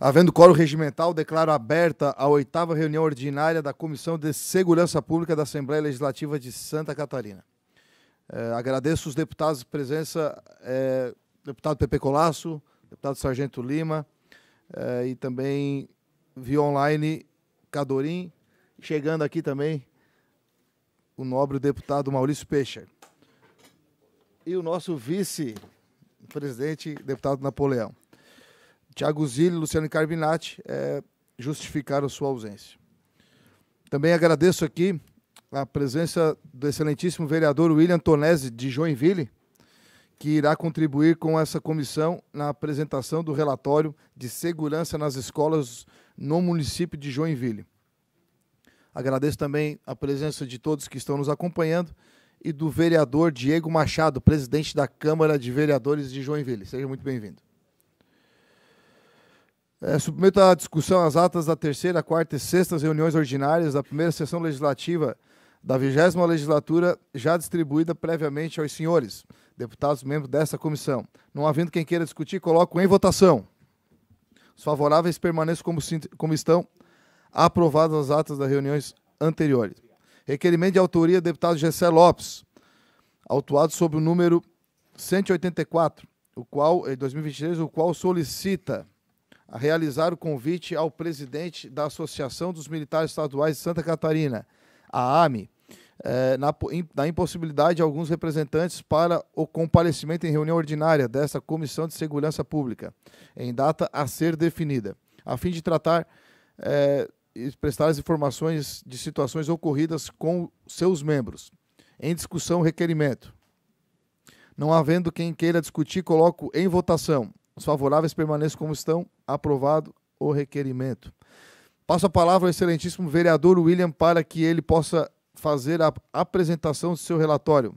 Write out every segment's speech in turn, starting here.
Havendo coro regimental, declaro aberta a oitava reunião ordinária da Comissão de Segurança Pública da Assembleia Legislativa de Santa Catarina. É, agradeço os deputados de presença, é, deputado Pepe Colasso, deputado Sargento Lima, é, e também via online Cadorim, chegando aqui também o nobre deputado Maurício Peixer. E o nosso vice-presidente, deputado Napoleão. Tiago Zilli e Luciano Carbinati é, justificaram sua ausência. Também agradeço aqui a presença do excelentíssimo vereador William Tonese de Joinville, que irá contribuir com essa comissão na apresentação do relatório de segurança nas escolas no município de Joinville. Agradeço também a presença de todos que estão nos acompanhando e do vereador Diego Machado, presidente da Câmara de Vereadores de Joinville. Seja muito bem-vindo. É, submeto à discussão as atas da terceira, quarta e sexta reuniões ordinárias da primeira sessão legislativa da vigésima legislatura, já distribuída previamente aos senhores deputados membros dessa comissão. Não havendo quem queira discutir, coloco em votação. Os favoráveis permaneçam como, como estão aprovadas as atas das reuniões anteriores. Requerimento de autoria deputado Gessé Lopes, autuado sob o número 184, o qual, em 2023, o qual solicita a realizar o convite ao presidente da Associação dos Militares Estaduais de Santa Catarina, a AME, eh, na, na, impossibilidade de alguns representantes para o comparecimento em reunião ordinária dessa Comissão de Segurança Pública, em data a ser definida, a fim de tratar eh, e prestar as informações de situações ocorridas com seus membros. Em discussão, requerimento. Não havendo quem queira discutir, coloco em votação. Os favoráveis permaneçam como estão. Aprovado o requerimento. Passo a palavra ao excelentíssimo vereador William para que ele possa fazer a apresentação do seu relatório.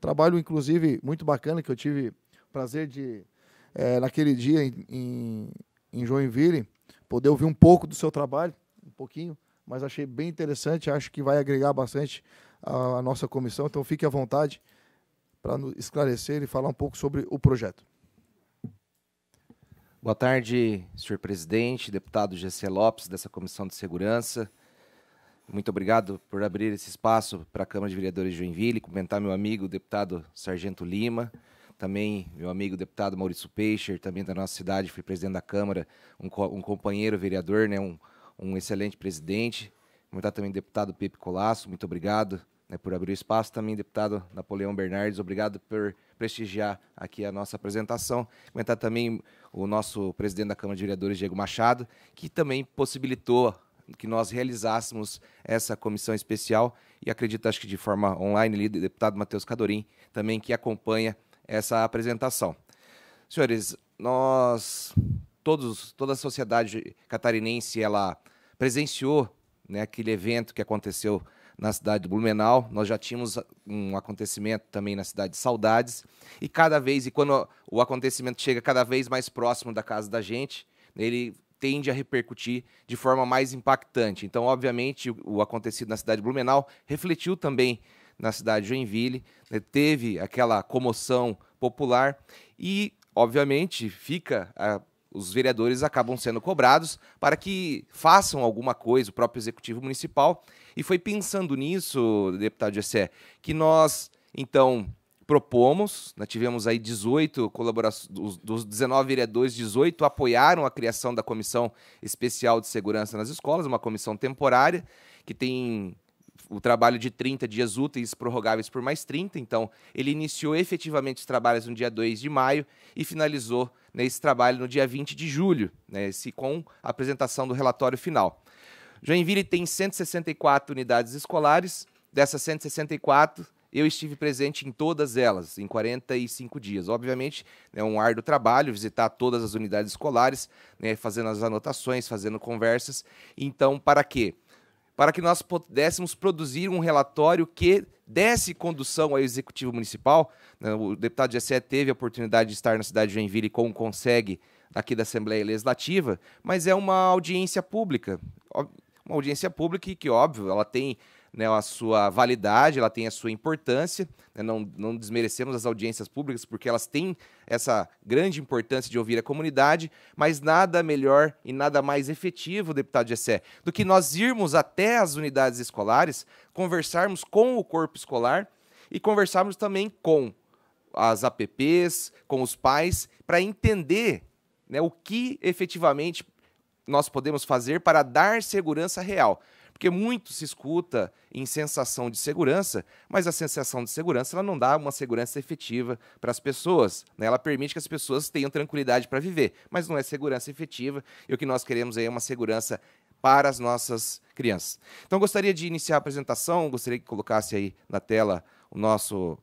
Trabalho, inclusive, muito bacana que eu tive prazer de, é, naquele dia em, em Joinville, poder ouvir um pouco do seu trabalho, um pouquinho, mas achei bem interessante, acho que vai agregar bastante à nossa comissão. Então, fique à vontade para esclarecer e falar um pouco sobre o projeto. Boa tarde, senhor presidente, deputado GC Lopes, dessa Comissão de Segurança. Muito obrigado por abrir esse espaço para a Câmara de Vereadores de Joinville, comentar meu amigo deputado Sargento Lima, também meu amigo deputado Maurício Peixer, também da nossa cidade, fui presidente da Câmara, um, co um companheiro vereador, né, um, um excelente presidente. Comentar também deputado Pepe Colasso, muito obrigado né, por abrir o espaço. Também deputado Napoleão Bernardes, obrigado por prestigiar aqui a nossa apresentação. Comentar também o nosso presidente da Câmara de Vereadores, Diego Machado, que também possibilitou que nós realizássemos essa comissão especial e acredito, acho que de forma online, o deputado Matheus Cadorim, também que acompanha essa apresentação. Senhores, nós, todos, toda a sociedade catarinense, ela presenciou né, aquele evento que aconteceu na cidade de Blumenau. Nós já tínhamos um acontecimento também na cidade de Saudades. E cada vez, e quando o acontecimento chega cada vez mais próximo da casa da gente, ele tende a repercutir de forma mais impactante. Então, obviamente, o acontecido na cidade de Blumenau refletiu também na cidade de Joinville, né? teve aquela comoção popular e, obviamente, fica a os vereadores acabam sendo cobrados para que façam alguma coisa, o próprio executivo municipal. E foi pensando nisso, deputado Gessé, que nós, então, propomos, nós né, tivemos aí 18 colaborações, dos 19 vereadores, 18 apoiaram a criação da Comissão Especial de Segurança nas Escolas, uma comissão temporária que tem o trabalho de 30 dias úteis prorrogáveis por mais 30, então ele iniciou efetivamente os trabalhos no dia 2 de maio e finalizou né, esse trabalho no dia 20 de julho, né, esse, com a apresentação do relatório final. Joinville tem 164 unidades escolares, dessas 164, eu estive presente em todas elas, em 45 dias. Obviamente, é né, um árduo trabalho visitar todas as unidades escolares, né, fazendo as anotações, fazendo conversas. Então, para quê? para que nós pudéssemos produzir um relatório que desse condução ao Executivo Municipal. Né? O deputado Gessé teve a oportunidade de estar na cidade de Joinville e como Consegue aqui da Assembleia Legislativa, mas é uma audiência pública. Uma audiência pública que, óbvio, ela tem né, a sua validade, ela tem a sua importância. Né, não, não desmerecemos as audiências públicas, porque elas têm essa grande importância de ouvir a comunidade, mas nada melhor e nada mais efetivo, deputado Gessé, do que nós irmos até as unidades escolares, conversarmos com o corpo escolar e conversarmos também com as APPs, com os pais, para entender né, o que efetivamente nós podemos fazer para dar segurança real. Porque muito se escuta em sensação de segurança, mas a sensação de segurança ela não dá uma segurança efetiva para as pessoas. Né? Ela permite que as pessoas tenham tranquilidade para viver, mas não é segurança efetiva. E o que nós queremos é uma segurança para as nossas crianças. Então, gostaria de iniciar a apresentação, gostaria que colocasse aí na tela o nosso,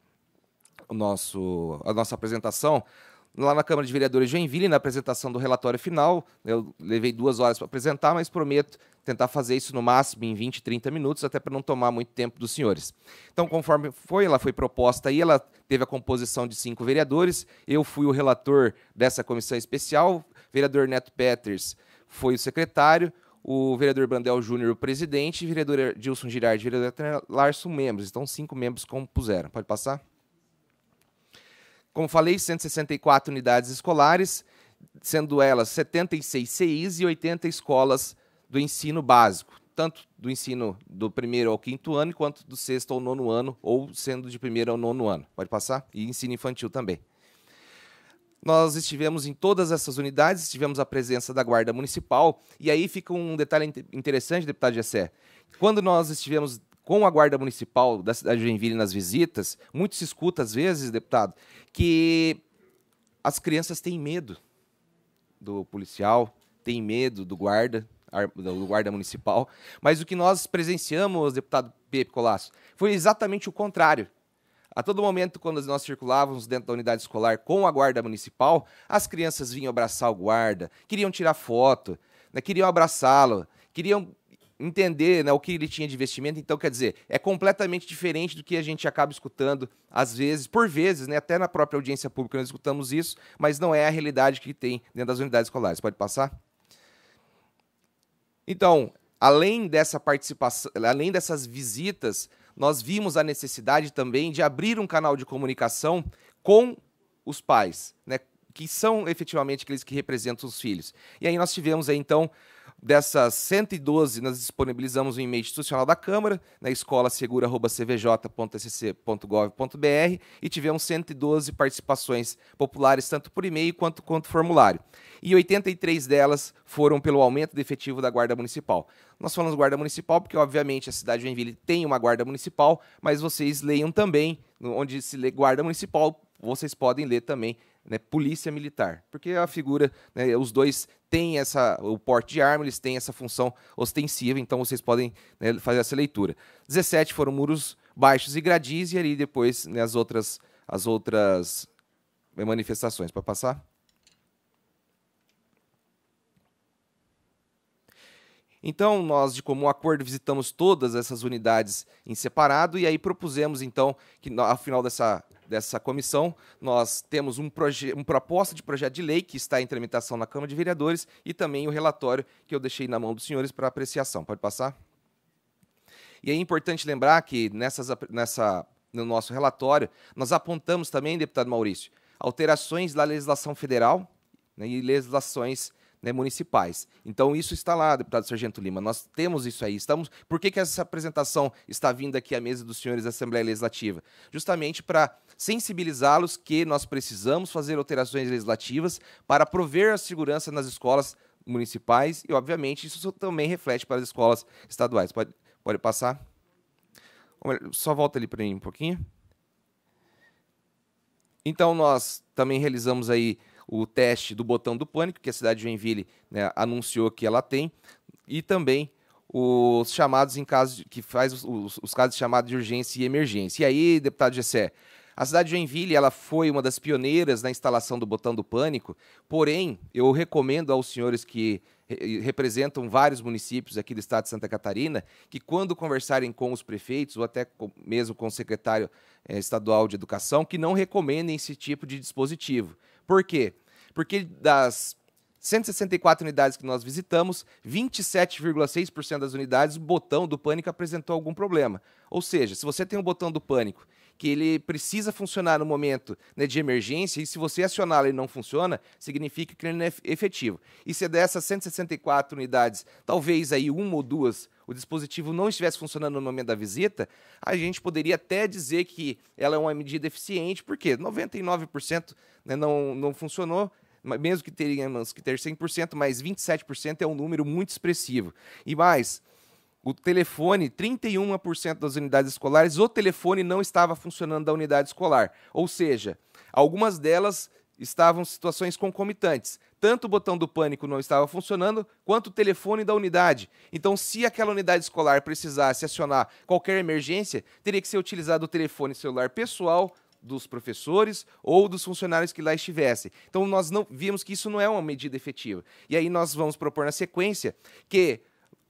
o nosso, a nossa apresentação lá na Câmara de Vereadores de Joinville, na apresentação do relatório final. Eu levei duas horas para apresentar, mas prometo tentar fazer isso no máximo em 20, 30 minutos, até para não tomar muito tempo dos senhores. Então, conforme foi, ela foi proposta e ela teve a composição de cinco vereadores. Eu fui o relator dessa comissão especial, vereador Neto Peters foi o secretário, o vereador Brandel Júnior, o presidente, e o vereador Dilson Girardi e o vereador Larson, membros. Então, cinco membros compuseram. Pode passar? Como falei, 164 unidades escolares, sendo elas 76 CIs e 80 escolas do ensino básico, tanto do ensino do primeiro ao quinto ano, quanto do sexto ao nono ano, ou sendo de primeiro ao nono ano. Pode passar? E ensino infantil também. Nós estivemos em todas essas unidades, tivemos a presença da Guarda Municipal, e aí fica um detalhe interessante, deputado Gessé. Quando nós estivemos com a Guarda Municipal da cidade de Joinville nas visitas, muito se escuta às vezes, deputado, que as crianças têm medo do policial, têm medo do guarda, do guarda municipal, mas o que nós presenciamos, deputado Pepe Colasso, foi exatamente o contrário. A todo momento, quando nós circulávamos dentro da unidade escolar com a guarda municipal, as crianças vinham abraçar o guarda, queriam tirar foto, né, queriam abraçá-lo, queriam entender né, o que ele tinha de investimento. Então, quer dizer, é completamente diferente do que a gente acaba escutando, às vezes, por vezes, né, até na própria audiência pública nós escutamos isso, mas não é a realidade que tem dentro das unidades escolares. Pode passar? Então, além dessa participação, além dessas visitas, nós vimos a necessidade também de abrir um canal de comunicação com os pais, né, que são efetivamente aqueles que representam os filhos. E aí nós tivemos então Dessas 112, nós disponibilizamos um e-mail institucional da Câmara, na né, escolasegura.cvj.sc.gov.br, e tivemos 112 participações populares, tanto por e-mail quanto, quanto formulário. E 83 delas foram pelo aumento do efetivo da Guarda Municipal. Nós falamos Guarda Municipal porque, obviamente, a cidade de Joinville tem uma Guarda Municipal, mas vocês leiam também, onde se lê Guarda Municipal, vocês podem ler também né, polícia militar, porque a figura, né, os dois têm essa, o porte de arma, eles têm essa função ostensiva, então vocês podem né, fazer essa leitura. 17 foram muros baixos e gradis, e ali depois né, as outras, as outras eh, manifestações. Para passar? Então, nós, de comum acordo, visitamos todas essas unidades em separado e aí propusemos, então, que ao final dessa dessa comissão, nós temos um, um proposta de projeto de lei que está em tramitação na Câmara de Vereadores e também o relatório que eu deixei na mão dos senhores para apreciação. Pode passar? E é importante lembrar que nessas, nessa, no nosso relatório nós apontamos também, deputado Maurício, alterações da legislação federal né, e legislações né, municipais. Então, isso está lá, deputado Sargento Lima. Nós temos isso aí. Estamos. Por que, que essa apresentação está vindo aqui à mesa dos senhores da Assembleia Legislativa? Justamente para sensibilizá-los que nós precisamos fazer alterações legislativas para prover a segurança nas escolas municipais e, obviamente, isso também reflete para as escolas estaduais. Pode, pode passar? Só volta ali para mim um pouquinho. Então, nós também realizamos aí o teste do botão do pânico, que a cidade de Joinville né, anunciou que ela tem, e também os chamados em caso de, que faz os, os, os casos chamados de urgência e emergência. E aí, deputado Gessé, a cidade de Joinville ela foi uma das pioneiras na instalação do botão do pânico, porém, eu recomendo aos senhores que representam vários municípios aqui do estado de Santa Catarina, que quando conversarem com os prefeitos ou até com, mesmo com o secretário eh, estadual de educação, que não recomendem esse tipo de dispositivo. Por quê? Porque das 164 unidades que nós visitamos, 27,6% das unidades, o botão do pânico apresentou algum problema. Ou seja, se você tem o um botão do pânico que ele precisa funcionar no momento né, de emergência, e se você acionar ele não funciona, significa que ele não é efetivo. E se é dessas 164 unidades, talvez aí uma ou duas, o dispositivo não estivesse funcionando no momento da visita, a gente poderia até dizer que ela é uma medida eficiente, porque 99% né, não, não funcionou, mesmo que teríamos que ter 100%, mas 27% é um número muito expressivo. E mais, o telefone, 31% das unidades escolares, o telefone não estava funcionando da unidade escolar. Ou seja, algumas delas estavam situações concomitantes. Tanto o botão do pânico não estava funcionando, quanto o telefone da unidade. Então, se aquela unidade escolar precisasse acionar qualquer emergência, teria que ser utilizado o telefone celular pessoal dos professores ou dos funcionários que lá estivessem. Então, nós não vimos que isso não é uma medida efetiva. E aí nós vamos propor na sequência que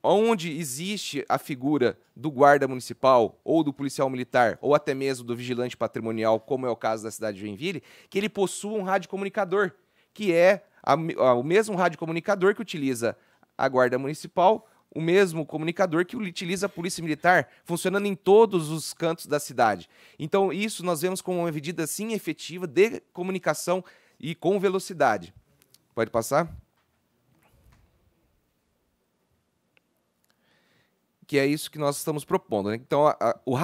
onde existe a figura do guarda municipal ou do policial militar ou até mesmo do vigilante patrimonial, como é o caso da cidade de Joinville, que ele possua um radiocomunicador, que é a, a, o mesmo radiocomunicador que utiliza a guarda municipal, o mesmo comunicador que utiliza a polícia militar, funcionando em todos os cantos da cidade. Então, isso nós vemos como uma medida sim efetiva de comunicação e com velocidade. Pode passar? que é isso que nós estamos propondo. Né? Então, a, a, o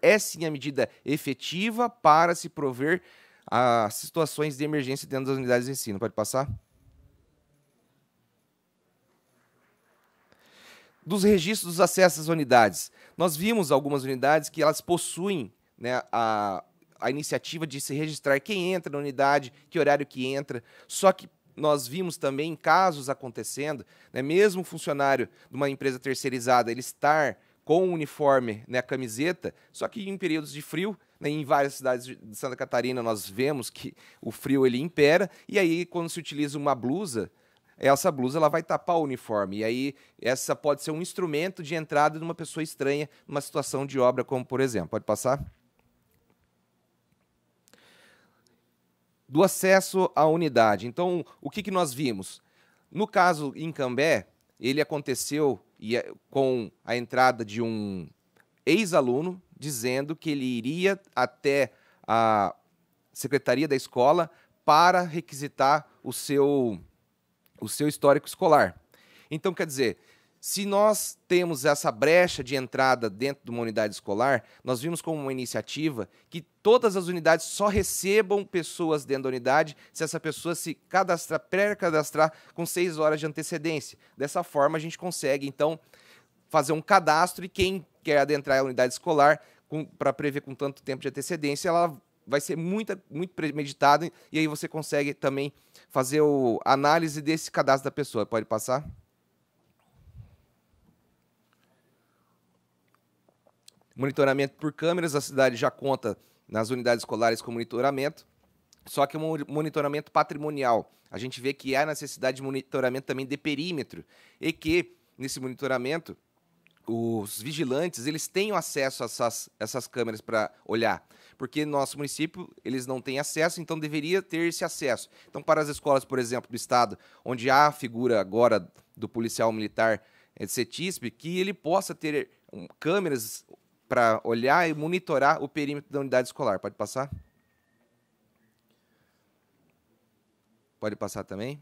é sim a medida efetiva para se prover a situações de emergência dentro das unidades de ensino. Pode passar? Dos registros dos acessos às unidades. Nós vimos algumas unidades que elas possuem né, a, a iniciativa de se registrar quem entra na unidade, que horário que entra. Só que nós vimos também casos acontecendo, né, mesmo funcionário de uma empresa terceirizada, ele estar com o uniforme, né, a camiseta, só que em períodos de frio, né, em várias cidades de Santa Catarina nós vemos que o frio ele impera, e aí quando se utiliza uma blusa, essa blusa ela vai tapar o uniforme. E aí, essa pode ser um instrumento de entrada de uma pessoa estranha numa situação de obra, como por exemplo. Pode passar? do acesso à unidade. Então, o que, que nós vimos? No caso em Cambé, ele aconteceu é, com a entrada de um ex-aluno dizendo que ele iria até a secretaria da escola para requisitar o seu, o seu histórico escolar. Então, quer dizer, se nós temos essa brecha de entrada dentro de uma unidade escolar, nós vimos como uma iniciativa que todas as unidades só recebam pessoas dentro da unidade se essa pessoa se cadastrar, pré-cadastrar com seis horas de antecedência. Dessa forma, a gente consegue, então, fazer um cadastro e quem quer adentrar a unidade escolar para prever com tanto tempo de antecedência, ela vai ser muito, muito premeditada e aí você consegue também fazer o análise desse cadastro da pessoa. Pode passar? Monitoramento por câmeras, a cidade já conta nas unidades escolares com monitoramento, só que é um monitoramento patrimonial. A gente vê que há necessidade de monitoramento também de perímetro e que, nesse monitoramento, os vigilantes eles tenham acesso a essas, essas câmeras para olhar, porque nosso município eles não têm acesso, então deveria ter esse acesso. Então, para as escolas, por exemplo, do estado, onde há a figura agora do policial militar eh, de CETISP, que ele possa ter eh, câmeras para olhar e monitorar o perímetro da unidade escolar. Pode passar? Pode passar também.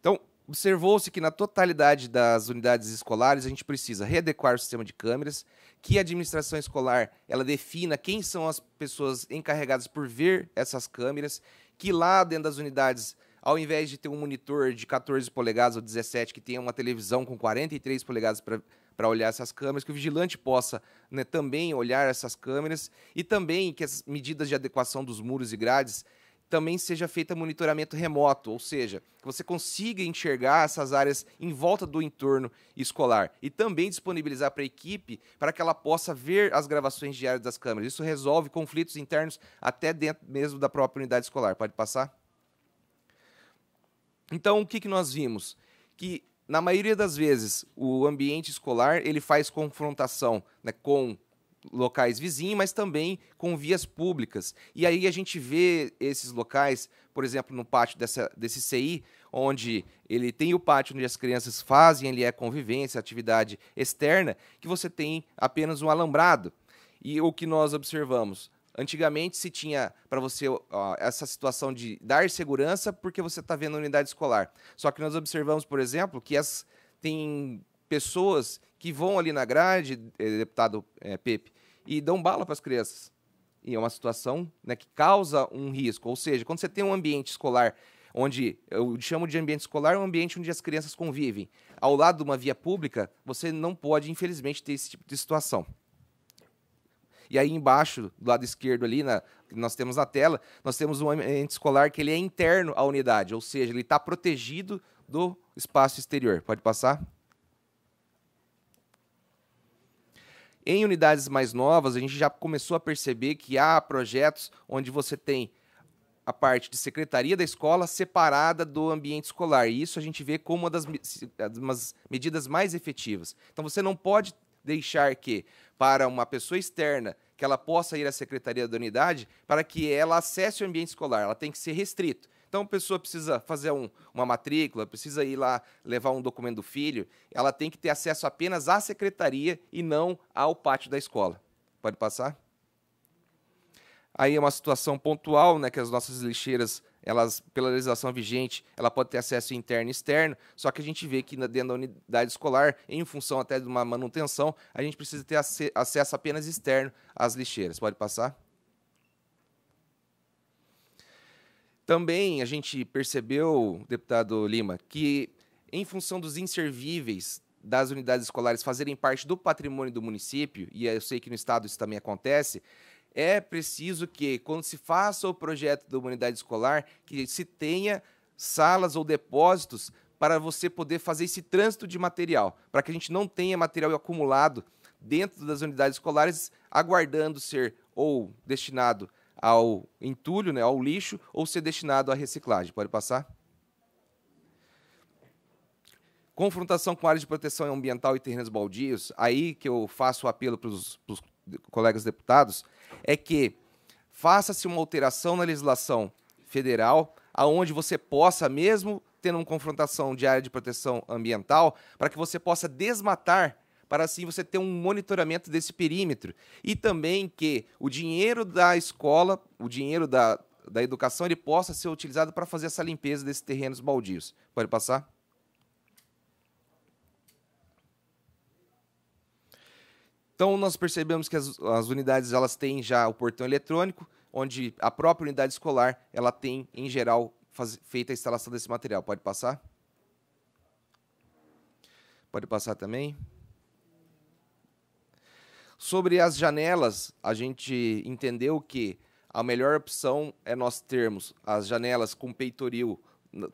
Então, observou-se que na totalidade das unidades escolares a gente precisa readequar o sistema de câmeras, que a administração escolar ela defina quem são as pessoas encarregadas por ver essas câmeras, que lá dentro das unidades ao invés de ter um monitor de 14 polegadas ou 17 que tenha uma televisão com 43 polegadas para para olhar essas câmeras, que o vigilante possa né, também olhar essas câmeras e também que as medidas de adequação dos muros e grades também seja feita monitoramento remoto, ou seja, que você consiga enxergar essas áreas em volta do entorno escolar e também disponibilizar para a equipe para que ela possa ver as gravações diárias das câmeras. Isso resolve conflitos internos até dentro mesmo da própria unidade escolar. Pode passar? Então, o que, que nós vimos? Que na maioria das vezes, o ambiente escolar ele faz confrontação né, com locais vizinhos, mas também com vias públicas. E aí a gente vê esses locais, por exemplo, no pátio dessa, desse CI, onde ele tem o pátio onde as crianças fazem ali a convivência, atividade externa, que você tem apenas um alambrado. E o que nós observamos? Antigamente se tinha para você ó, essa situação de dar segurança porque você está vendo a unidade escolar. Só que nós observamos, por exemplo, que as, tem pessoas que vão ali na grade, eh, deputado é, Pepe, e dão bala para as crianças. E é uma situação né, que causa um risco. Ou seja, quando você tem um ambiente escolar onde eu chamo de ambiente escolar, é um ambiente onde as crianças convivem. Ao lado de uma via pública, você não pode, infelizmente, ter esse tipo de situação. E aí embaixo, do lado esquerdo ali, na, nós temos na tela, nós temos um ambiente escolar que ele é interno à unidade, ou seja, ele está protegido do espaço exterior. Pode passar? Em unidades mais novas, a gente já começou a perceber que há projetos onde você tem a parte de secretaria da escola separada do ambiente escolar. E isso a gente vê como uma das, uma das medidas mais efetivas. Então você não pode deixar que para uma pessoa externa que ela possa ir à secretaria da unidade para que ela acesse o ambiente escolar. Ela tem que ser restrito. Então, a pessoa precisa fazer um, uma matrícula, precisa ir lá levar um documento do filho. Ela tem que ter acesso apenas à secretaria e não ao pátio da escola. Pode passar? Aí é uma situação pontual, né, que as nossas lixeiras elas, pela legislação vigente, ela pode ter acesso interno e externo, só que a gente vê que dentro da unidade escolar, em função até de uma manutenção, a gente precisa ter ac acesso apenas externo às lixeiras. Pode passar? Também a gente percebeu, deputado Lima, que em função dos inservíveis das unidades escolares fazerem parte do patrimônio do município, e eu sei que no estado isso também acontece, é preciso que, quando se faça o projeto da humanidade escolar, que se tenha salas ou depósitos para você poder fazer esse trânsito de material, para que a gente não tenha material acumulado dentro das unidades escolares, aguardando ser ou destinado ao entulho, né, ao lixo, ou ser destinado à reciclagem. Pode passar? Confrontação com áreas de proteção ambiental e terrenos baldios, aí que eu faço o apelo para os colegas deputados, é que faça-se uma alteração na legislação federal, aonde você possa, mesmo tendo uma confrontação de área de proteção ambiental, para que você possa desmatar, para assim você ter um monitoramento desse perímetro. E também que o dinheiro da escola, o dinheiro da, da educação, ele possa ser utilizado para fazer essa limpeza desses terrenos baldios. Pode passar? Então, nós percebemos que as, as unidades elas têm já o portão eletrônico, onde a própria unidade escolar ela tem, em geral, faz, feita a instalação desse material. Pode passar? Pode passar também. Sobre as janelas, a gente entendeu que a melhor opção é nós termos as janelas com peitoril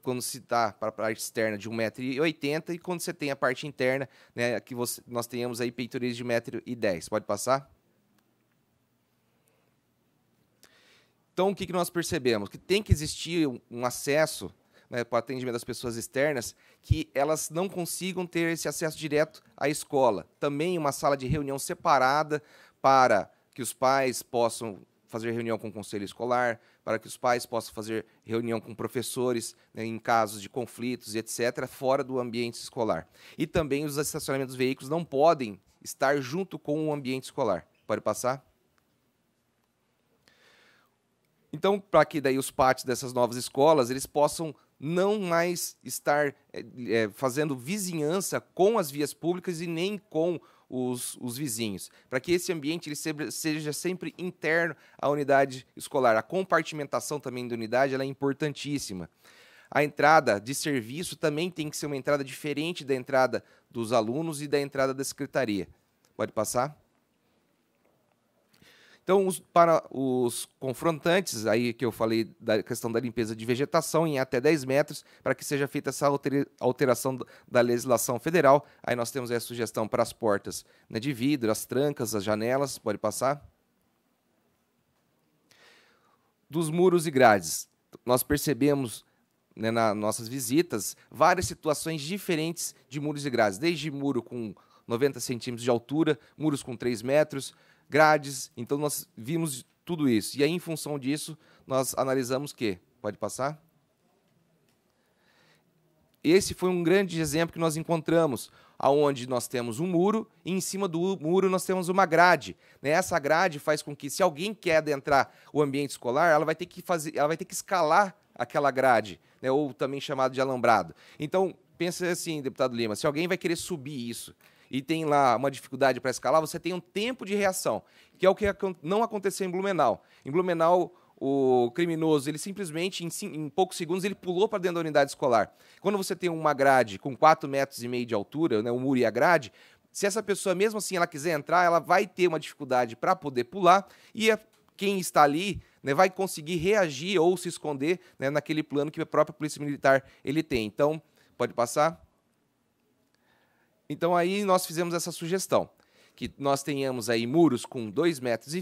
quando se dá para a parte externa de 1,80m e quando você tem a parte interna, né, que você, nós tenhamos aí peitorias de 1,10m. Pode passar? Então, o que, que nós percebemos? Que tem que existir um, acesso né, para o atendimento das pessoas externas que elas não consigam ter esse acesso direto à escola. Também uma sala de reunião separada para que os pais possam fazer reunião com o conselho escolar, para que os pais possam fazer reunião com professores né, em casos de conflitos e etc., fora do ambiente escolar. E também os estacionamentos dos veículos não podem estar junto com o ambiente escolar. Pode passar? Então, para que daí os pátios dessas novas escolas eles possam não mais estar é, fazendo vizinhança com as vias públicas e nem com os, os vizinhos, para que esse ambiente ele seja sempre interno à unidade escolar. A compartimentação também da unidade é importantíssima. A entrada de serviço também tem que ser uma entrada diferente da entrada dos alunos e da entrada da secretaria. Pode passar? Então, os, para os confrontantes, aí que eu falei da questão da limpeza de vegetação em até 10 metros, para que seja feita essa alteração da legislação federal. Aí nós temos a sugestão para as portas né, de vidro, as trancas, as janelas, pode passar. Dos muros e grades. Nós percebemos né, nas nossas visitas, várias situações diferentes de muros e grades, desde muro com 90 centímetros de altura, muros com 3 metros, grades. Então nós vimos tudo isso. E aí, em função disso, nós analisamos que. Pode passar? Esse foi um grande exemplo que nós encontramos, aonde nós temos um muro e em cima do muro nós temos uma grade. Né? Essa grade faz com que, se alguém quer adentrar o ambiente escolar, ela vai ter que fazer, ela vai ter que escalar aquela grade, né? ou também chamado de alambrado. Então, pense assim, deputado Lima, se alguém vai querer subir isso, e tem lá uma dificuldade para escalar, você tem um tempo de reação, que é o que não aconteceu em Blumenau. Em Blumenau, o criminoso, ele simplesmente, em, em poucos segundos, ele pulou para dentro da unidade escolar. Quando você tem uma grade com 4 metros e meio de altura, né, o muro e a grade, se essa pessoa, mesmo assim, ela quiser entrar, ela vai ter uma dificuldade para poder pular e a, é, quem está ali né, vai conseguir reagir ou se esconder né, naquele plano que a própria Polícia Militar ele tem. Então, pode passar. Então aí nós fizemos essa sugestão, que nós tenhamos aí muros com 2,20 metros e,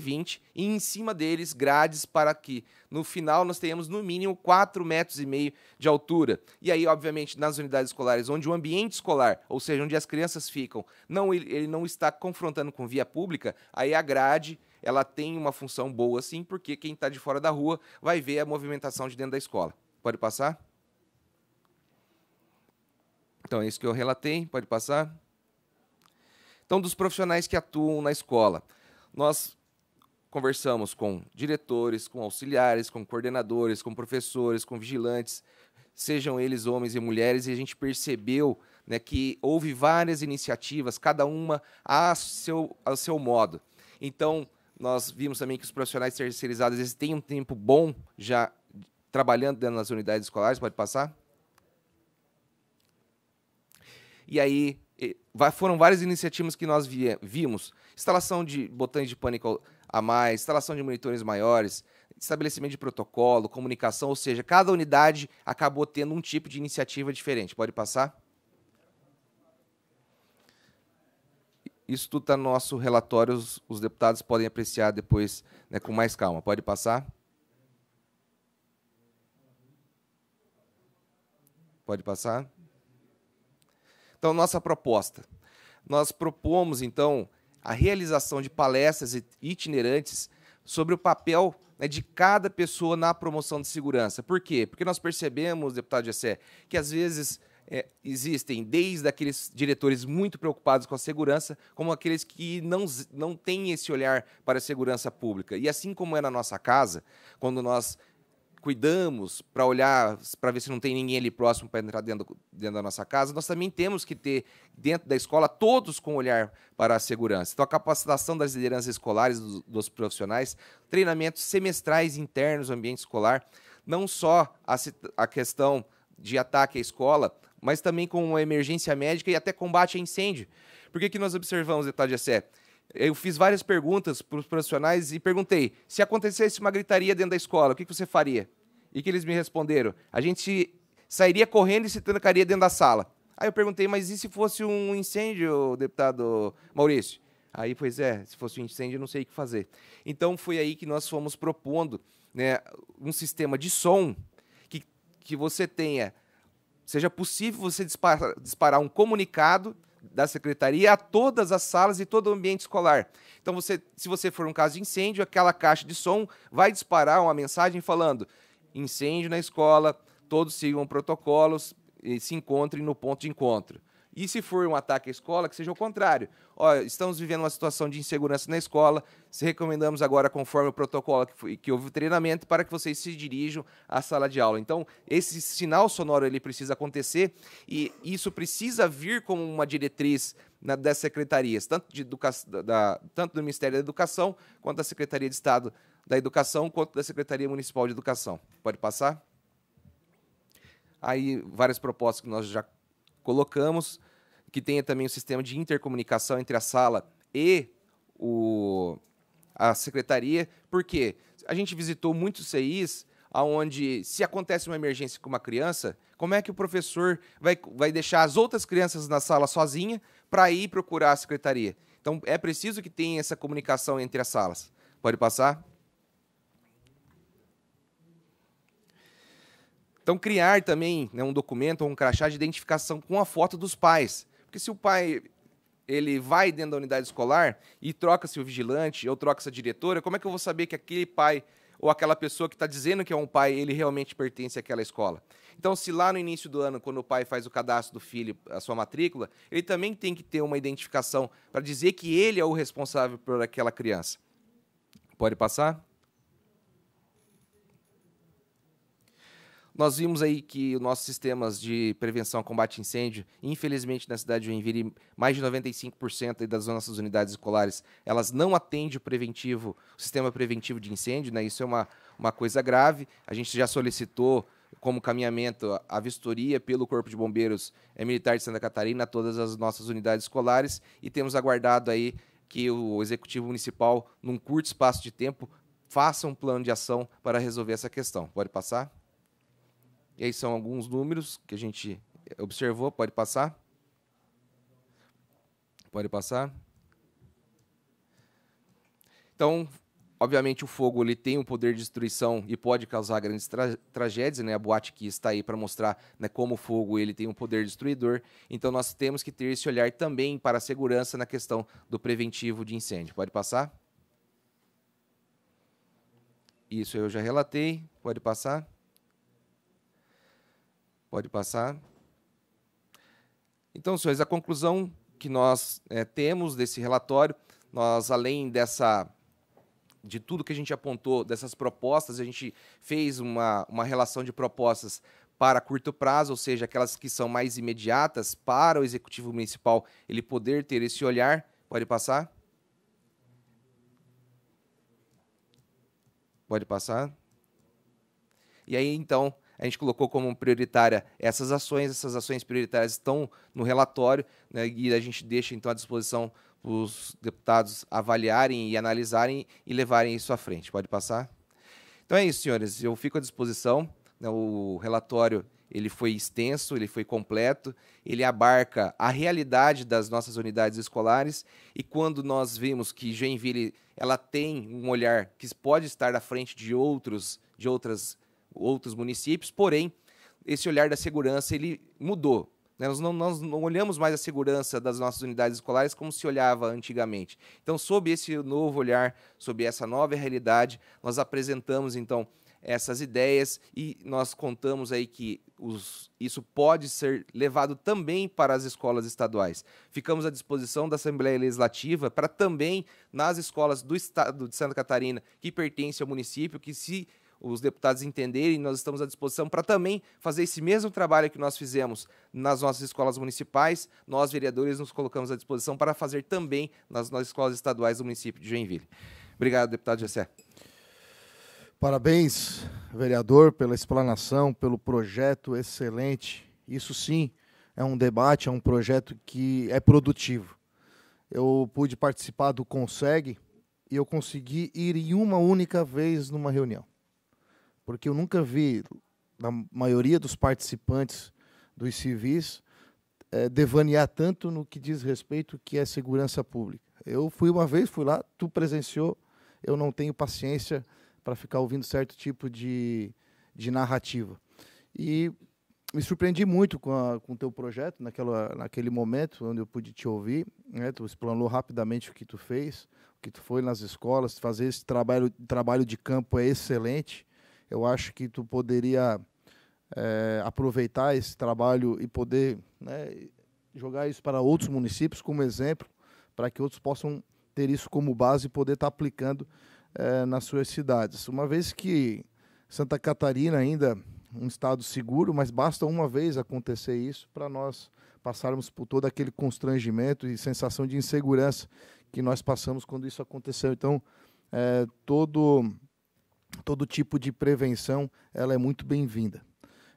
e em cima deles grades para que no final nós tenhamos no mínimo 4,5 metros e meio de altura. E aí, obviamente, nas unidades escolares onde o ambiente escolar, ou seja, onde as crianças ficam, não ele não está confrontando com via pública, aí a grade ela tem uma função boa sim, porque quem está de fora da rua vai ver a movimentação de dentro da escola. Pode passar? Então, é isso que eu relatei. Pode passar. Então, dos profissionais que atuam na escola. Nós conversamos com diretores, com auxiliares, com coordenadores, com professores, com vigilantes, sejam eles homens e mulheres, e a gente percebeu né, que houve várias iniciativas, cada uma a seu, a seu modo. Então, nós vimos também que os profissionais terceirizados eles têm um tempo bom já trabalhando dentro das unidades escolares, pode passar? E aí foram várias iniciativas que nós vimos: instalação de botões de pânico a mais, instalação de monitores maiores, estabelecimento de protocolo, comunicação, ou seja, cada unidade acabou tendo um tipo de iniciativa diferente. Pode passar? Isso tudo está no nosso relatório, os, os, deputados podem apreciar depois né, com mais calma. Pode passar? Pode passar? Então, nossa proposta. Nós propomos, então, a realização de palestras itinerantes sobre o papel né, de cada pessoa na promoção de segurança. Por quê? Porque nós percebemos, deputado Jessé, que às vezes é, existem desde aqueles diretores muito preocupados com a segurança, como aqueles que não, não têm esse olhar para a segurança pública. E assim como é na nossa casa, quando nós cuidamos para olhar, para ver se não tem ninguém ali próximo para entrar dentro, dentro da nossa casa, nós também temos que ter dentro da escola todos com olhar para a segurança. Então, a capacitação das lideranças escolares, dos, dos profissionais, treinamentos semestrais internos no ambiente escolar, não só a, a questão de ataque à escola, mas também com emergência médica e até combate a incêndio. Por que, que nós observamos, deputado Jessé? De eu fiz várias perguntas para os profissionais e perguntei: se acontecesse uma gritaria dentro da escola, o que, você faria? E que eles me responderam: a gente sairia correndo e se trancaria dentro da sala. Aí eu perguntei: mas e se fosse um incêndio, deputado Maurício? Aí, pois é, se fosse um incêndio, eu não sei o que fazer. Então foi aí que nós fomos propondo né, um sistema de som que, que você tenha. Seja possível você disparar, disparar um comunicado da secretaria a todas as salas e todo o ambiente escolar. Então, você, se você for um caso de incêndio, aquela caixa de som vai disparar uma mensagem falando: incêndio na escola, todos sigam protocolos e se encontrem no ponto de encontro. E se for um ataque à escola, que seja o contrário ó, estamos vivendo uma situação de insegurança na escola, se recomendamos agora, conforme o protocolo que, foi, que houve o treinamento, para que vocês se dirijam à sala de aula. Então, esse sinal sonoro ele precisa acontecer e isso precisa vir como uma diretriz na, das secretarias, tanto, de educa da, tanto do Ministério da Educação, quanto da Secretaria de Estado da Educação, quanto da Secretaria Municipal de Educação. Pode passar? Aí, várias propostas que nós já colocamos que tenha também um sistema de intercomunicação entre a sala e o, a secretaria, porque a gente visitou muitos CIs aonde se acontece uma emergência com uma criança, como é que o professor vai, vai deixar as outras crianças na sala sozinha para ir procurar a secretaria? Então é preciso que tenha essa comunicação entre as salas. Pode passar? Então criar também né, um documento ou um crachá de identificação com a foto dos pais, porque se o pai ele vai dentro da unidade escolar e troca-se o vigilante ou troca-se a diretora, como é que eu vou saber que aquele pai ou aquela pessoa que está dizendo que é um pai, ele realmente pertence àquela escola. Então, se lá no início do ano, quando o pai faz o cadastro do filho, a sua matrícula, ele também tem que ter uma identificação para dizer que ele é o responsável por aquela criança. Pode passar? Nós vimos aí que os nossos sistemas de prevenção combate a incêndio, infelizmente na cidade de Joinville, mais de 95% das nossas unidades escolares, elas não atendem o preventivo, o sistema preventivo de incêndio, né? Isso é uma, uma coisa grave. A gente já solicitou como caminhamento a vistoria pelo Corpo de Bombeiros eh, Militar de Santa Catarina a todas as nossas unidades escolares e temos aguardado aí que o Executivo Municipal, num curto espaço de tempo, faça um plano de ação para resolver essa questão. Pode passar? E aí são alguns números que a gente observou. Pode passar? Pode passar? Então, obviamente, o fogo ele tem um poder de destruição e pode causar grandes tra tragédias, né? A boate que está aí para mostrar né, como o fogo ele tem um poder destruidor. Então, nós temos que ter esse olhar também para a segurança na questão do preventivo de incêndio. Pode passar? Isso eu já relatei. Pode passar? Pode passar. Então, senhores, a conclusão que nós é, temos desse relatório, nós além dessa de tudo que a gente apontou dessas propostas, a gente fez uma, uma relação de propostas para curto prazo, ou seja, aquelas que são mais imediatas para o executivo municipal ele poder ter esse olhar. Pode passar? Pode passar? E aí, então, a gente colocou como prioritária essas ações, essas ações prioritárias estão no relatório né, e a gente deixa então à disposição os deputados avaliarem e analisarem e levarem isso à frente. Pode passar? Então é isso, senhores. Eu fico à disposição. Né, o relatório ele foi extenso, ele foi completo, ele abarca a realidade das nossas unidades escolares e quando nós vimos que Joinville ela tem um olhar que pode estar à frente de outros de outras outros municípios, porém, esse olhar da segurança ele mudou. Né? Nós não, nós não, olhamos mais a segurança das nossas unidades escolares como se olhava antigamente. Então, sob esse novo olhar, sob essa nova realidade, nós apresentamos então essas ideias e nós contamos aí que os, isso pode ser levado também para as escolas estaduais. Ficamos à disposição da Assembleia Legislativa para também nas escolas do estado de Santa Catarina que pertence ao município que se os deputados entenderem, nós estamos à disposição para também fazer esse mesmo trabalho que nós fizemos nas nossas escolas municipais. Nós, vereadores, nos colocamos à disposição para fazer também nas nossas escolas estaduais do município de Joinville. Obrigado, deputado Gessé. Parabéns, vereador, pela explanação, pelo projeto excelente. Isso sim é um debate, é um projeto que é produtivo. Eu pude participar do Consegue e eu consegui ir em uma única vez numa reunião porque eu nunca vi, na maioria dos participantes dos civis, é, devanear tanto no que diz respeito que é segurança pública. Eu fui uma vez, fui lá, tu presenciou, eu não tenho paciência para ficar ouvindo certo tipo de, de narrativa. E me surpreendi muito com, a, com o teu projeto, naquela, naquele momento onde eu pude te ouvir, né? tu explanou rapidamente o que tu fez, o que tu foi nas escolas, fazer esse trabalho, trabalho de campo é excelente, eu acho que tu poderia é, aproveitar esse trabalho e poder né, jogar isso para outros municípios como exemplo, para que outros possam ter isso como base e poder estar tá aplicando é, nas suas cidades. Uma vez que Santa Catarina ainda é um estado seguro, mas basta uma vez acontecer isso para nós passarmos por todo aquele constrangimento e sensação de insegurança que nós passamos quando isso aconteceu. Então, é, todo todo tipo de prevenção ela é muito bem-vinda.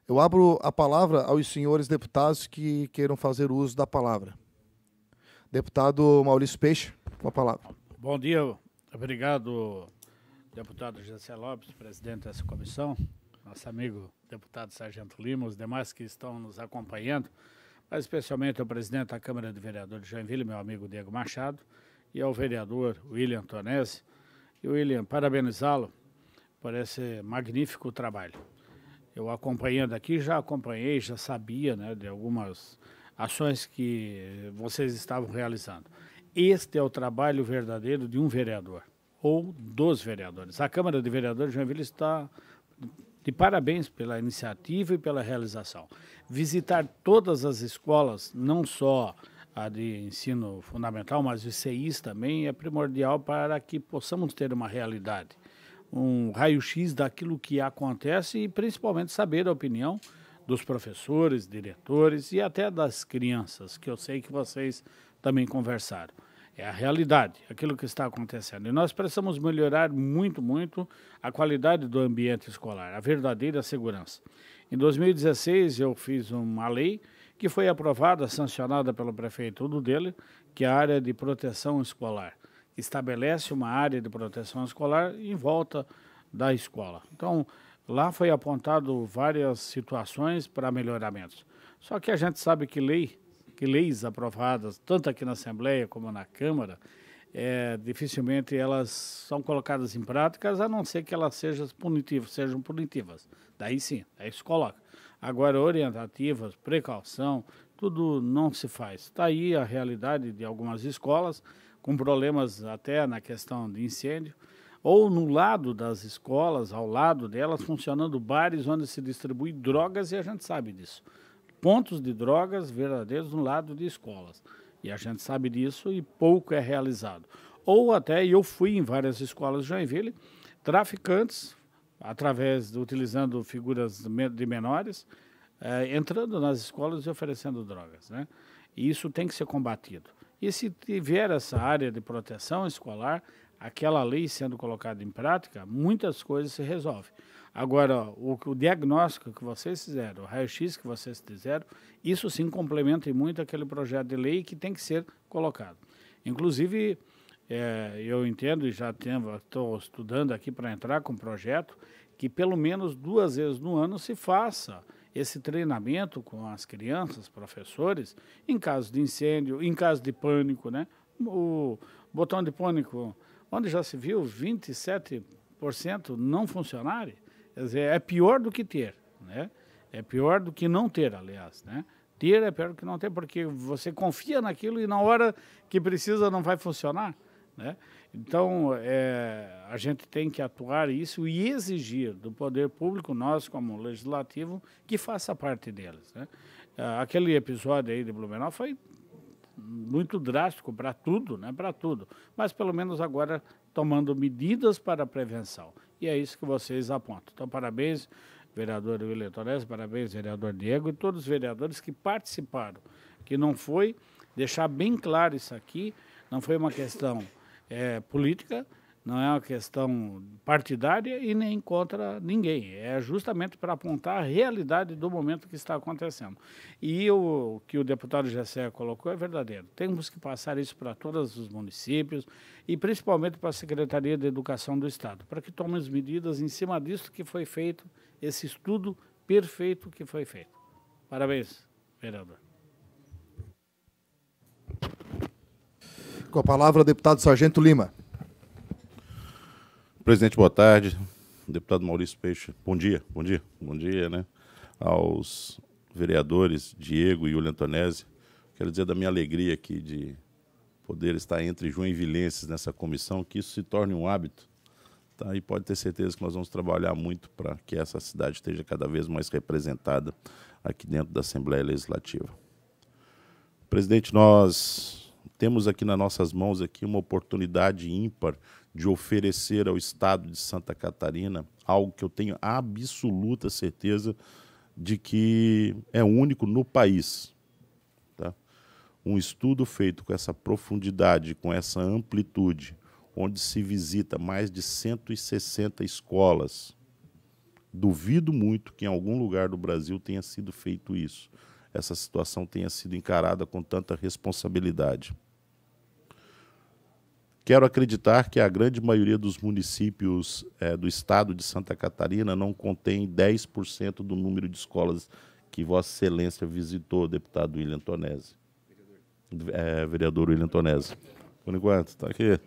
Eu abro a palavra aos senhores deputados que queiram fazer uso da palavra. Deputado Maurício Peixe, com a palavra. Bom dia, obrigado, deputado José Lopes, presidente dessa comissão, nosso amigo deputado Sargento Lima, os demais que estão nos acompanhando, mas especialmente ao presidente da Câmara de Vereadores de Joinville, meu amigo Diego Machado, e ao vereador William Tonese. E, William, parabenizá-lo Parece magnífico o trabalho. Eu acompanhando aqui, já acompanhei, já sabia né, de algumas ações que vocês estavam realizando. Este é o trabalho verdadeiro de um vereador ou dos vereadores. A Câmara de Vereadores de Joinville está de parabéns pela iniciativa e pela realização. Visitar todas as escolas, não só a de ensino fundamental, mas os CIs também, é primordial para que possamos ter uma realidade um raio-x daquilo que acontece e principalmente saber a opinião dos professores, diretores e até das crianças, que eu sei que vocês também conversaram. É a realidade, aquilo que está acontecendo. E nós precisamos melhorar muito, muito a qualidade do ambiente escolar, a verdadeira segurança. Em 2016, eu fiz uma lei que foi aprovada, sancionada pelo prefeito dele, que é a área de proteção escolar estabelece uma área de proteção escolar em volta da escola. Então, lá foi apontado várias situações para melhoramentos. Só que a gente sabe que lei, que leis aprovadas tanto aqui na Assembleia como na Câmara, é, dificilmente elas são colocadas em prática, a não ser que elas sejam punitivas, sejam punitivas. Daí sim, daí se coloca. Agora, orientativas, precaução, tudo não se faz. Está aí a realidade de algumas escolas com problemas até na questão de incêndio, ou no lado das escolas, ao lado delas, funcionando bares onde se distribui drogas e a gente sabe disso. Pontos de drogas verdadeiros no lado de escolas. E a gente sabe disso e pouco é realizado. Ou até, eu fui em várias escolas de Joinville, traficantes, através utilizando figuras de menores, eh, entrando nas escolas e oferecendo drogas. Né? E isso tem que ser combatido. E se tiver essa área de proteção escolar, aquela lei sendo colocada em prática, muitas coisas se resolvem. Agora, o, o diagnóstico que vocês fizeram, o raio-x que vocês fizeram, isso sim complementa muito aquele projeto de lei que tem que ser colocado. Inclusive, é, eu entendo e já estou estudando aqui para entrar com um projeto que pelo menos duas vezes no ano se faça esse treinamento com as crianças, professores, em caso de incêndio, em caso de pânico, né? O botão de pânico, onde já se viu 27% não funcionarem, quer dizer, é pior do que ter, né? É pior do que não ter, aliás, né? Ter é pior do que não ter, porque você confia naquilo e na hora que precisa não vai funcionar, né? Então, é, a gente tem que atuar isso e exigir do poder público, nós como legislativo, que faça parte deles. Né? Ah, aquele episódio aí de Blumenau foi muito drástico para tudo, né? Para tudo. Mas pelo menos agora tomando medidas para a prevenção. E é isso que vocês apontam. Então, parabéns, vereador William Torres, parabéns, vereador Diego e todos os vereadores que participaram. Que não foi, deixar bem claro isso aqui, não foi uma questão é, política, não é uma questão partidária e nem contra ninguém. É justamente para apontar a realidade do momento que está acontecendo. E o que o deputado Gessé colocou é verdadeiro. Temos que passar isso para todos os municípios e principalmente para a Secretaria de Educação do Estado, para que tomem as medidas em cima disso que foi feito, esse estudo perfeito que foi feito. Parabéns, vereador. Com a palavra, deputado Sargento Lima. Presidente, boa tarde. Deputado Maurício Peixe, bom dia, bom dia, bom dia, né? Aos vereadores Diego e Júlio Antonese, quero dizer da minha alegria aqui de poder estar entre vilenses nessa comissão, que isso se torne um hábito. Tá? E pode ter certeza que nós vamos trabalhar muito para que essa cidade esteja cada vez mais representada aqui dentro da Assembleia Legislativa. Presidente, nós temos aqui nas nossas mãos aqui uma oportunidade ímpar de oferecer ao Estado de Santa Catarina algo que eu tenho absoluta certeza de que é único no país. Tá? Um estudo feito com essa profundidade, com essa amplitude, onde se visita mais de 160 escolas. Duvido muito que em algum lugar do Brasil tenha sido feito isso essa situação tenha sido encarada com tanta responsabilidade. Quero acreditar que a grande maioria dos municípios é, do estado de Santa Catarina não contém 10% do número de escolas que Vossa Excelência visitou, deputado William Tonese. Vereador. É, vereador William Tonese. Por enquanto, está aqui.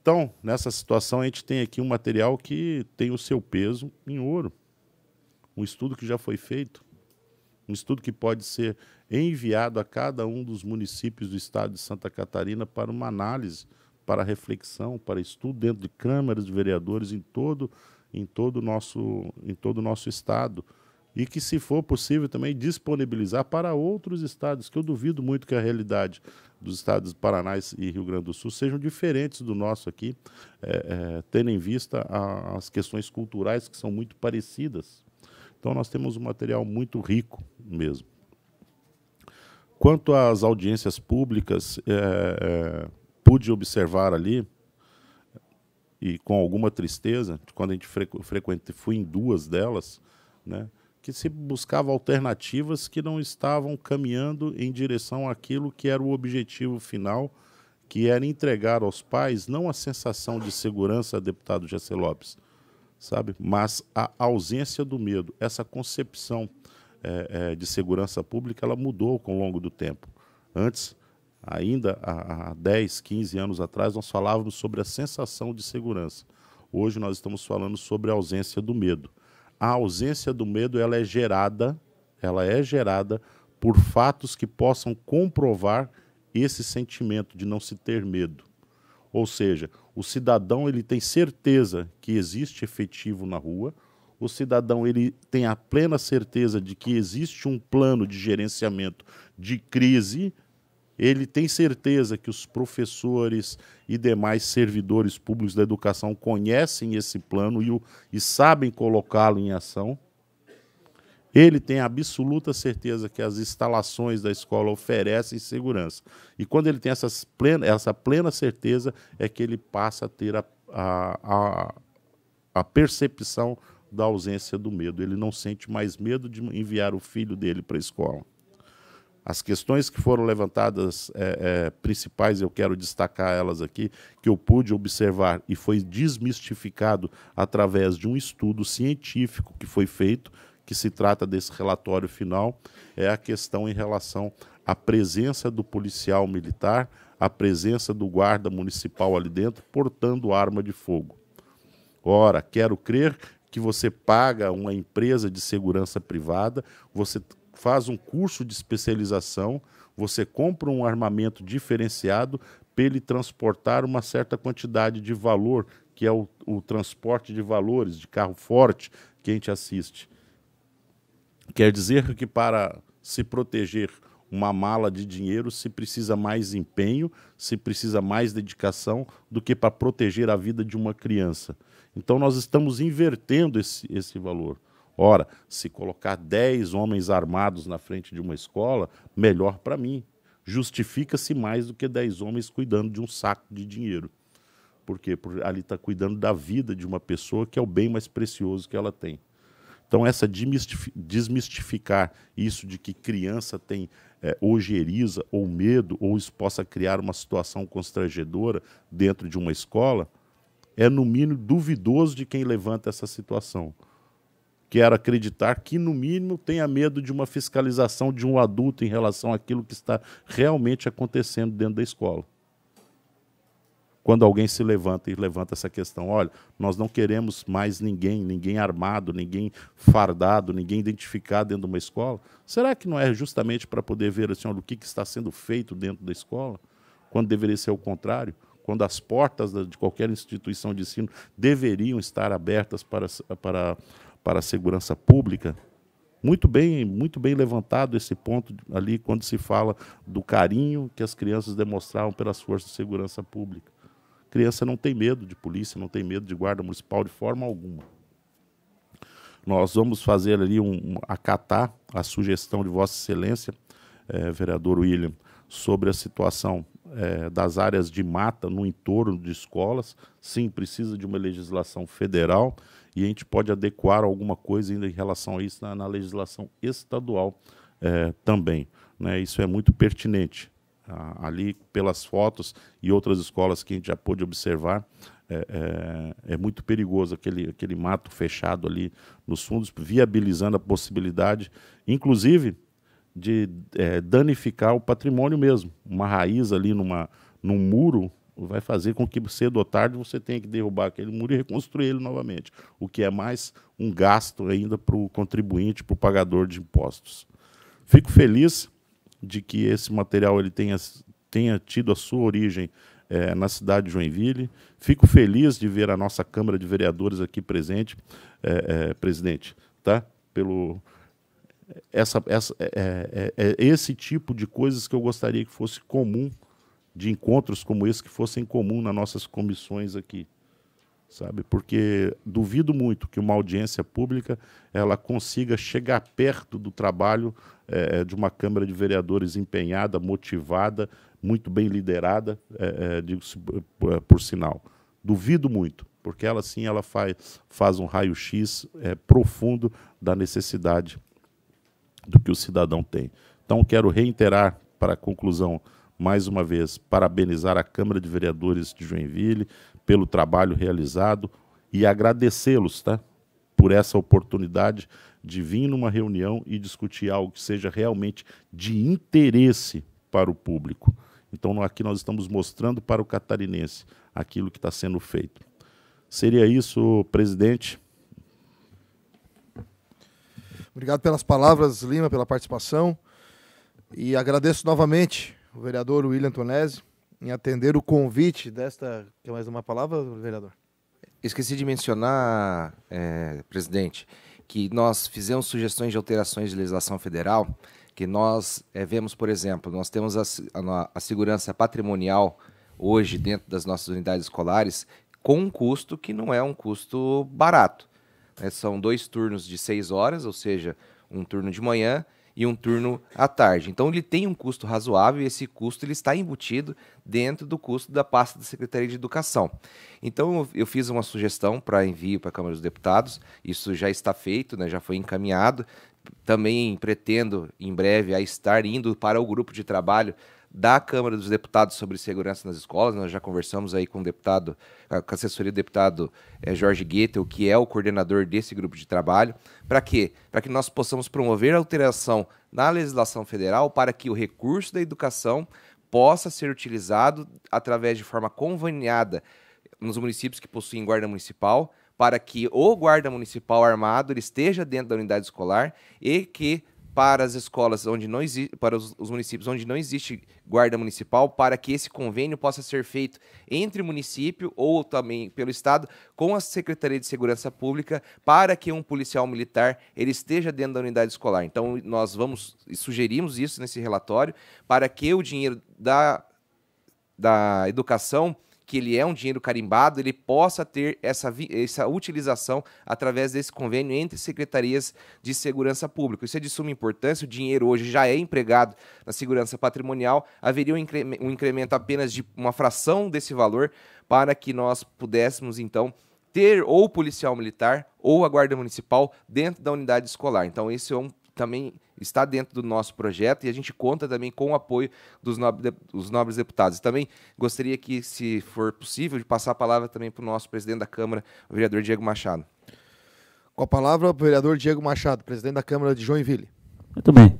Então, nessa situação, a gente tem aqui um material que tem o seu peso em ouro. Um estudo que já foi feito um estudo que pode ser enviado a cada um dos municípios do estado de Santa Catarina para uma análise, para reflexão, para estudo dentro de câmaras de vereadores em todo em todo o nosso em todo o nosso estado e que se for possível também disponibilizar para outros estados, que eu duvido muito que a realidade dos estados do Paraná e Rio Grande do Sul sejam diferentes do nosso aqui, é, é, tendo em vista a, as questões culturais que são muito parecidas. Então nós temos um material muito rico mesmo. Quanto às audiências públicas, é, é, pude observar ali, e com alguma tristeza, quando a gente frequentei frequente, fui em duas delas, né, que se buscava alternativas que não estavam caminhando em direção àquilo que era o objetivo final, que era entregar aos pais não a sensação de segurança, deputado Jacé Lopes, sabe? Mas a ausência do medo, essa concepção é, é, de segurança pública, ela mudou com o longo do tempo. Antes, ainda há, há 10, 15 anos atrás, nós falávamos sobre a sensação de segurança. Hoje nós estamos falando sobre a ausência do medo. A ausência do medo ela é gerada, ela é gerada por fatos que possam comprovar esse sentimento de não se ter medo. Ou seja, o cidadão ele tem certeza que existe efetivo na rua, o cidadão ele tem a plena certeza de que existe um plano de gerenciamento de crise, ele tem certeza que os professores e demais servidores públicos da educação conhecem esse plano e, o, e sabem colocá-lo em ação. Ele tem absoluta certeza que as instalações da escola oferecem segurança. E quando ele tem essas plena, essa plena certeza, é que ele passa a ter a, a, a percepção da ausência do medo. Ele não sente mais medo de enviar o filho dele para a escola. As questões que foram levantadas é, é, principais, eu quero destacar elas aqui, que eu pude observar e foi desmistificado através de um estudo científico que foi feito que se trata desse relatório final é a questão em relação à presença do policial militar, à presença do guarda municipal ali dentro, portando arma de fogo. Ora, quero crer que você paga uma empresa de segurança privada, você faz um curso de especialização, você compra um armamento diferenciado para ele transportar uma certa quantidade de valor, que é o, o transporte de valores, de carro forte que a gente assiste. Quer dizer que para se proteger uma mala de dinheiro se precisa mais empenho, se precisa mais dedicação do que para proteger a vida de uma criança. Então nós estamos invertendo esse, esse valor. Ora, se colocar 10 homens armados na frente de uma escola, melhor para mim. Justifica-se mais do que 10 homens cuidando de um saco de dinheiro. Por quê? Porque ali está cuidando da vida de uma pessoa que é o bem mais precioso que ela tem. Então, essa desmistificar isso de que criança tem é, ojeriza ou medo, ou isso possa criar uma situação constrangedora dentro de uma escola, é, no mínimo, duvidoso de quem levanta essa situação. Quero acreditar que, no mínimo, tenha medo de uma fiscalização de um adulto em relação àquilo que está realmente acontecendo dentro da escola quando alguém se levanta e levanta essa questão, olha, nós não queremos mais ninguém, ninguém armado, ninguém fardado, ninguém identificado dentro de uma escola, será que não é justamente para poder ver assim, olha, o que, está sendo feito dentro da escola, quando deveria ser o contrário? Quando as portas de qualquer instituição de ensino deveriam estar abertas para, para, para a segurança pública? muito bem, muito bem levantado esse ponto ali quando se fala do carinho que as crianças demonstravam pelas forças de segurança pública criança não tem medo de polícia, não tem medo de guarda municipal de forma alguma. Nós vamos fazer ali um, um acatar a sugestão de Vossa Excelência, eh, vereador William, sobre a situação eh, das áreas de mata no entorno de escolas. Sim, precisa de uma legislação federal e a gente pode adequar alguma coisa ainda em relação a isso na, na legislação estadual eh, também. Né? Isso é muito pertinente ali pelas fotos e outras escolas que a gente já pôde observar, é, é, é, muito perigoso aquele, aquele mato fechado ali nos fundos, viabilizando a possibilidade, inclusive, de é, danificar o patrimônio mesmo. Uma raiz ali numa, num muro vai fazer com que cedo ou tarde você tenha que derrubar aquele muro e reconstruir ele novamente, o que é mais um gasto ainda para o contribuinte, para o pagador de impostos. Fico feliz de que esse material ele tenha, tenha tido a sua origem é, na cidade de Joinville. Fico feliz de ver a nossa Câmara de Vereadores aqui presente, é, é, presidente, tá? Pelo essa, essa é, é, é, é esse tipo de coisas que eu gostaria que fosse comum de encontros como esse que fossem comum nas nossas comissões aqui sabe? Porque duvido muito que uma audiência pública ela consiga chegar perto do trabalho é, de uma Câmara de Vereadores empenhada, motivada, muito bem liderada, é, eh, é, eh, digo por, por, sinal. Duvido muito, porque ela sim ela faz, faz um raio-x profundo da necessidade do que o cidadão tem. Então quero reiterar para a conclusão mais uma vez, parabenizar a Câmara de Vereadores de Joinville pelo trabalho realizado e agradecê-los tá? por essa oportunidade de vir numa reunião e discutir algo que seja realmente de interesse para o público. Então, aqui nós estamos mostrando para o catarinense aquilo que está sendo feito. Seria isso, presidente. Obrigado pelas palavras, Lima, pela participação. E agradeço novamente o vereador William Tonese em atender o convite desta. Quer mais uma palavra, vereador? Esqueci de mencionar, é, presidente, que nós fizemos sugestões de alterações de legislação federal, que nós é, vemos, por exemplo, nós temos a, a, a segurança patrimonial hoje dentro das nossas unidades escolares com um custo que não é um custo barato. É, são dois turnos de seis horas, ou seja, um turno de manhã e um turno à tarde. Então ele tem um custo razoável e esse custo ele está embutido dentro do custo da pasta da Secretaria de Educação. Então eu fiz uma sugestão para envio para a Câmara dos Deputados, isso já está feito, né, já foi encaminhado. Também pretendo em breve a estar indo para o grupo de trabalho da Câmara dos Deputados sobre segurança nas escolas. Nós já conversamos aí com o deputado, com a assessoria do deputado é, Jorge Guetel, que é o coordenador desse grupo de trabalho. Para quê? Para que nós possamos promover a alteração na legislação federal para que o recurso da educação possa ser utilizado através de forma conveniada nos municípios que possuem guarda municipal, para que o guarda municipal armado esteja dentro da unidade escolar e que para as escolas onde não existe, para os, os, municípios onde não existe guarda municipal, para que esse convênio possa ser feito entre município ou também pelo estado com a Secretaria de Segurança Pública, para que um policial militar ele esteja dentro da unidade escolar. Então nós vamos sugerimos isso nesse relatório para que o dinheiro da da educação que ele é um dinheiro carimbado, ele possa ter essa, essa utilização através desse convênio entre secretarias de segurança pública. Isso é de suma importância, o dinheiro hoje já é empregado na segurança patrimonial, haveria um, incre um incremento apenas de uma fração desse valor para que nós pudéssemos, então, ter ou policial militar ou a guarda municipal dentro da unidade escolar. Então, esse é um, também está dentro do nosso projeto e a gente conta também com o apoio dos, nobre, dos nobres deputados. também gostaria que, se for possível, de passar a palavra também para o nosso presidente da Câmara, o vereador Diego Machado. Com a palavra, o vereador Diego Machado, presidente da Câmara de Joinville. Muito bem.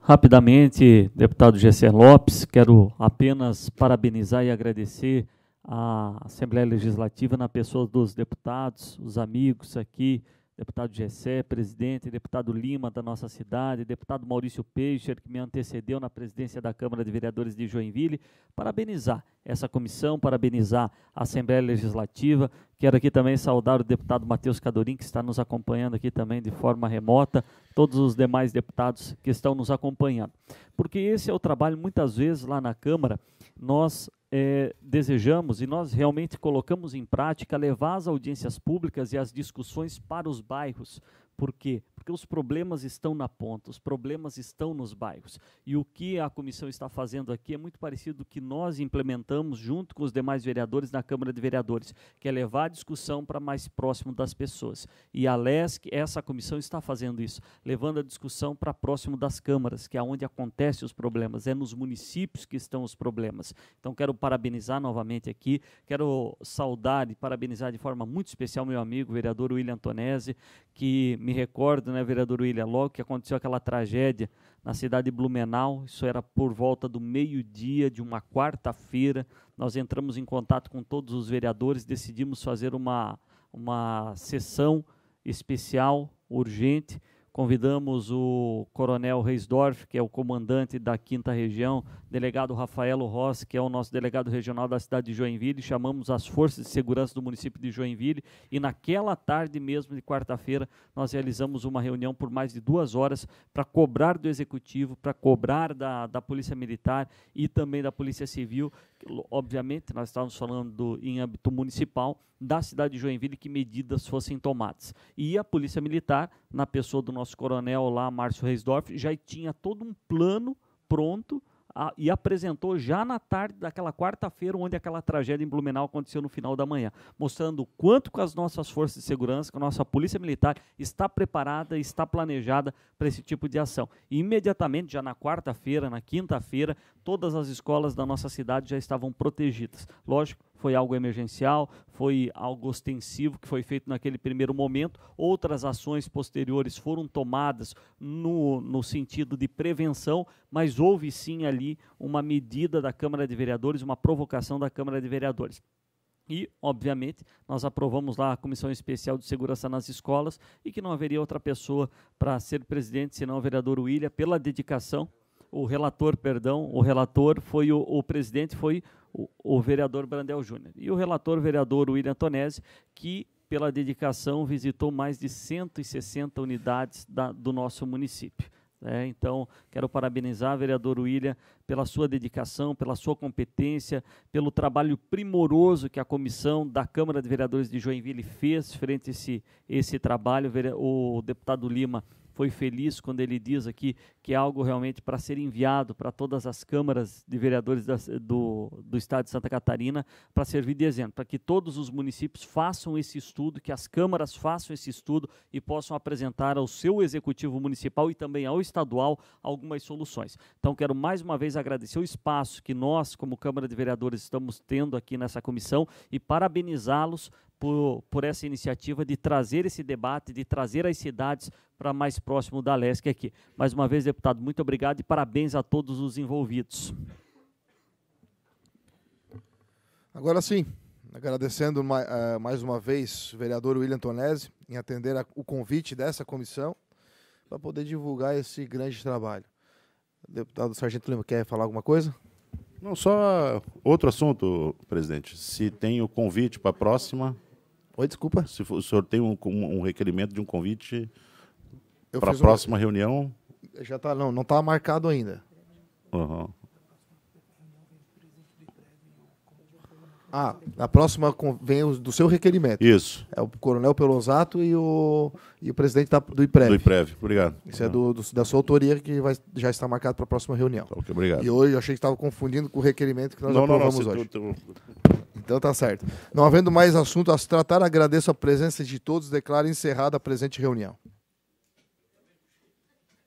Rapidamente, deputado Gesser Lopes, quero apenas parabenizar e agradecer a Assembleia Legislativa na pessoa dos deputados, os amigos aqui, deputado Gessé, presidente, deputado Lima da nossa cidade, deputado Maurício Peixer, que me antecedeu na presidência da Câmara de Vereadores de Joinville, parabenizar essa comissão, parabenizar a Assembleia Legislativa. Quero aqui também saudar o deputado Matheus Cadorim, que está nos acompanhando aqui também de forma remota, todos os demais deputados que estão nos acompanhando. Porque esse é o trabalho, muitas vezes, lá na Câmara, nós é, desejamos e nós realmente colocamos em prática levar as audiências públicas e as discussões para os bairros, por quê? Porque os problemas estão na ponta, os problemas estão nos bairros. E o que a comissão está fazendo aqui é muito parecido com o que nós implementamos junto com os demais vereadores na Câmara de Vereadores, que é levar a discussão para mais próximo das pessoas. E a LESC, essa comissão está fazendo isso, levando a discussão para próximo das câmaras, que é onde acontecem os problemas, é nos municípios que estão os problemas. Então quero parabenizar novamente aqui, quero saudar e parabenizar de forma muito especial meu amigo vereador William Antonese, que me recordo, né, vereador William, logo que aconteceu aquela tragédia na cidade de Blumenau, isso era por volta do meio-dia de uma quarta-feira, nós entramos em contato com todos os vereadores, decidimos fazer uma, uma sessão especial, urgente, Convidamos o Coronel Reisdorf, que é o comandante da Quinta Região, delegado Rafaelo Ross, que é o nosso delegado regional da cidade de Joinville, chamamos as forças de segurança do município de Joinville e naquela tarde mesmo de quarta-feira nós realizamos uma reunião por mais de duas horas para cobrar do executivo, para cobrar da, da Polícia Militar e também da Polícia Civil obviamente, nós estávamos falando do, em âmbito municipal da cidade de Joinville que medidas fossem tomadas. E a Polícia Militar, na pessoa do nosso nosso coronel lá, Márcio Reisdorf, já tinha todo um plano pronto a, e apresentou já na tarde daquela quarta-feira, onde aquela tragédia em Blumenau aconteceu no final da manhã, mostrando o quanto com as nossas forças de segurança, com a nossa polícia militar está preparada, está planejada para esse tipo de ação. E imediatamente, já na quarta-feira, na quinta-feira, todas as escolas da nossa cidade já estavam protegidas. Lógico, foi algo emergencial, foi algo ostensivo que foi feito naquele primeiro momento. Outras ações posteriores foram tomadas no, no sentido de prevenção, mas houve sim ali uma medida da Câmara de Vereadores, uma provocação da Câmara de Vereadores. E, obviamente, nós aprovamos lá a Comissão Especial de Segurança nas Escolas e que não haveria outra pessoa para ser presidente senão o vereador William, pela dedicação. O relator, perdão, o relator foi o, o presidente, foi o, o vereador Brandel Júnior. E o relator, o vereador William Tonese, que pela dedicação visitou mais de 160 unidades da, do nosso município. É, então, quero parabenizar o vereador William pela sua dedicação, pela sua competência, pelo trabalho primoroso que a comissão da Câmara de Vereadores de Joinville fez frente a esse, esse trabalho. O deputado Lima foi feliz quando ele diz aqui que é algo realmente para ser enviado para todas as câmaras de vereadores da, do, do estado de Santa Catarina para servir de exemplo, para que todos os municípios façam esse estudo, que as câmaras façam esse estudo e possam apresentar ao seu executivo municipal e também ao estadual algumas soluções. Então, quero mais uma vez agradecer o espaço que nós, como Câmara de Vereadores, estamos tendo aqui nessa comissão e parabenizá-los por, por essa iniciativa de trazer esse debate, de trazer as cidades para mais próximo da LESC aqui. Mais uma vez, deputado, muito obrigado e parabéns a todos os envolvidos. Agora sim, agradecendo eh, mais uma vez o vereador William Tonese em atender o convite dessa comissão para poder divulgar esse grande trabalho. Deputado Sargento Lima, quer falar alguma coisa? Não, só outro assunto, presidente. Se tem o convite para a próxima, Oi, desculpa. Se for, o senhor tem um, um, requerimento de um convite para a próxima uma... reunião? Já tá, não, não está marcado ainda. Uhum. Ah, a próxima vem do seu requerimento. Isso. É o Coronel Pelosato e o, e o presidente da, do IPREV. Do IPREV, obrigado. Isso uhum. é do, do, da sua autoria que vai, já está marcado para a próxima reunião. Tá obrigado. E hoje eu achei que estava confundindo com o requerimento que nós não, aprovamos não, não, hoje. Tu, tu... Então tá certo. Não havendo mais assunto a se tratar, agradeço a presença de todos. Declaro encerrada a presente reunião.